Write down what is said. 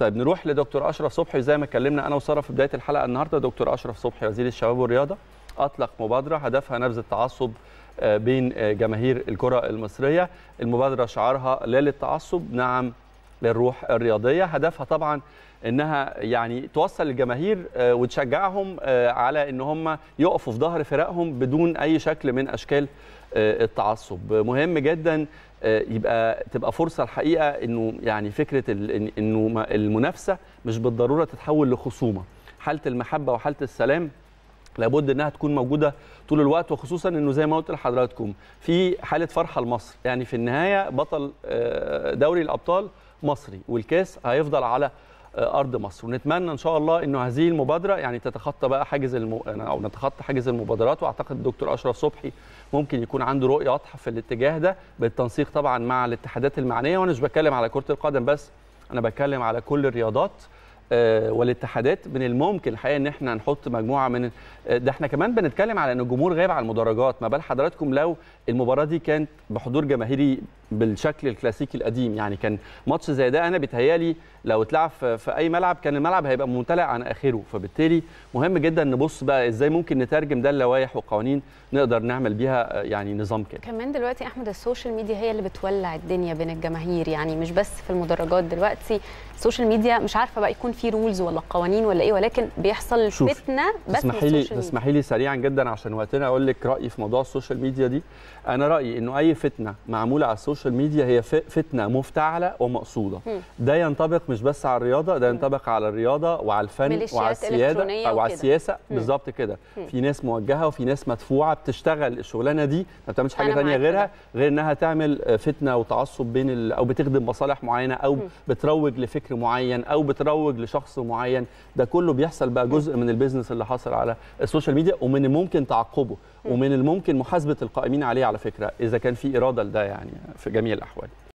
طيب نروح لدكتور اشرف صبحي زي ما اتكلمنا انا وساره في بدايه الحلقه النهارده دكتور اشرف صبحي وزير الشباب والرياضه اطلق مبادره هدفها نبذ التعصب آه، بين آه، جماهير الكره المصريه المبادره شعارها لا للتعصب نعم للروح الرياضيه هدفها طبعا انها يعني توصل الجماهير آه، وتشجعهم آه، على ان هم يقفوا في ظهر فرقهم بدون اي شكل من اشكال آه، التعصب مهم جدا يبقى تبقى فرصه الحقيقه انه يعني فكره انه المنافسه مش بالضروره تتحول لخصومه حاله المحبه وحاله السلام لابد انها تكون موجوده طول الوقت وخصوصا انه زي ما قلت لحضراتكم في حاله فرحه لمصر يعني في النهايه بطل دوري الابطال مصري والكاس هيفضل على آه، ارض مصر ونتمنى ان شاء الله انه هذه المبادره يعني تتخطى بقى حاجز الم... او نتخطى حاجز المبادرات واعتقد الدكتور اشرف صبحي ممكن يكون عنده رؤيه واضحه في الاتجاه ده بالتنسيق طبعا مع الاتحادات المعنيه وانا مش بتكلم على كره القدم بس انا بتكلم على كل الرياضات آه، والاتحادات من الممكن الحقيقه ان احنا نحط مجموعه من آه، ده احنا كمان بنتكلم على ان الجمهور غايب على المدرجات ما بال حضراتكم لو المباراه دي كانت بحضور جماهيري بالشكل الكلاسيكي القديم يعني كان ماتش زي ده انا بيتهيالي لو اتلعب في اي ملعب كان الملعب هيبقى ممتلئ عن اخره فبالتالي مهم جدا نبص بقى ازاي ممكن نترجم ده للوائح والقوانين نقدر نعمل بيها آه، يعني نظام كده كمان دلوقتي احمد السوشيال ميديا هي اللي بتولع الدنيا بين الجماهير يعني مش بس في المدرجات دلوقتي السوشيال ميديا مش عارفه بقى يكون في رولز ولا قوانين ولا ايه ولكن بيحصل شوف. فتنه بس اسمحي لي اسمحي لي سريعا جدا عشان وقتنا اقول لك رايي في موضوع السوشيال ميديا دي انا رايي انه اي فتنه معموله على السوشيال ميديا هي فتنه مفتعله ومقصوده م. ده ينطبق مش بس على الرياضه ده ينطبق على الرياضه وعلى الفن وعلى السياده او على السياسه بالظبط كده في ناس موجهه وفي ناس مدفوعه بتشتغل الشغلانه دي ما بتعملش حاجه ثانيه غيرها غير انها تعمل فتنه وتعصب بين او بتخدم مصالح معينه او م. بتروج لفكر معين او بتروج لشخص معين ده كله بيحصل بقى جزء من البيزنس اللي حاصل على السوشيال ميديا ومن الممكن تعقبه ومن الممكن محاسبه القائمين عليه على فكره اذا كان في اراده لده يعني في جميع الاحوال